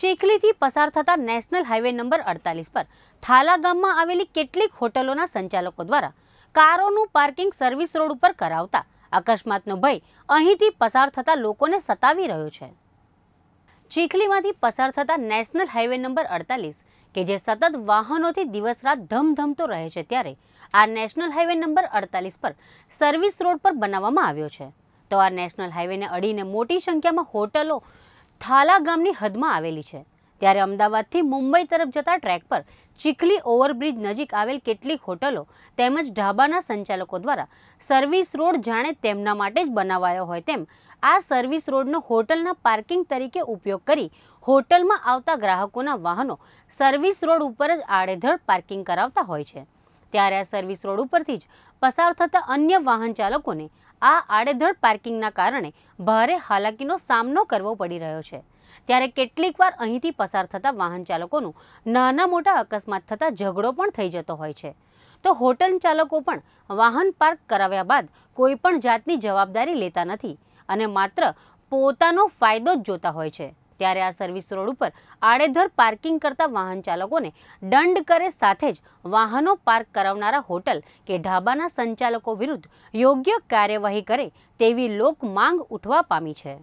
ચેખલીથી પસાર થતા national highway number અડતાલીસ પર થાલા ગામમાં આવેલી કેટલીક હોટલોના સંચાલકો દ્વારા કારોનું પાર્કિંગ સર્વિસ રોડ ઉપર કરાવતા અકસ્માતનો ભય અહીંથી પસાર થતા લોકોને સતાવી રહ્યો છે ચીખલીમાંથી પસાર થતા નેશનલ હાઈવે નંબર અડતાલીસ કે જે સતત વાહનોથી દિવસ રાત ધમધમતો રહે છે ત્યારે આ નેશનલ હાઈવે નંબર અડતાલીસ પર સર્વિસ રોડ પર બનાવવામાં આવ્યો છે તો આ નેશનલ હાઈવેને અડીને મોટી સંખ્યામાં હોટલો થાલા ગામની હદમાં આવેલી છે ત્યારે અમદાવાદથી મુંબઈ તરફ જતા ટ્રેક પર ચીખલી ઓવરબ્રિજ નજીક આવેલ કેટલીક હોટલો તેમજ ઢાબાના સંચાલકો દ્વારા સર્વિસ રોડ જાણે તેમના માટે જ બનાવાયો હોય તેમ આ સર્વિસ રોડનો હોટલના પાર્કિંગ તરીકે ઉપયોગ કરી હોટલમાં આવતા ગ્રાહકોના વાહનો સર્વિસ રોડ ઉપર જ આડેધડ પાર્કિંગ કરાવતા હોય છે ત્યારે આ સર્વિસ રોડ ઉપરથી જ પસાર થતા અન્ય વાહન ચાલકોને આ આડેધડ પાર્કિંગના કારણે ભારે હાલાકીનો સામનો કરવો પડી રહ્યો છે ત્યારે કેટલીકવાર અહીંથી પસાર થતા વાહન ચાલકોનું નાના મોટા અકસ્માત થતા ઝઘડો પણ થઈ જતો હોય છે તો હોટલ ચાલકો પણ વાહન પાર્ક કરાવ્યા બાદ કોઈપણ જાતની જવાબદારી લેતા નથી અને માત્ર પોતાનો ફાયદો જ જોતા હોય છે ત્યારે આ સર્વિસ રોડ ઉપર આડેધર પાર્કિંગ કરતા વાહન ચાલકોને દંડ કરે સાથે જ વાહનો પાર્ક કરાવનારા હોટલ કે ઢાબાના સંચાલકો વિરુદ્ધ યોગ્ય કાર્યવાહી કરે તેવી લોક માંગ ઉઠવા પામી છે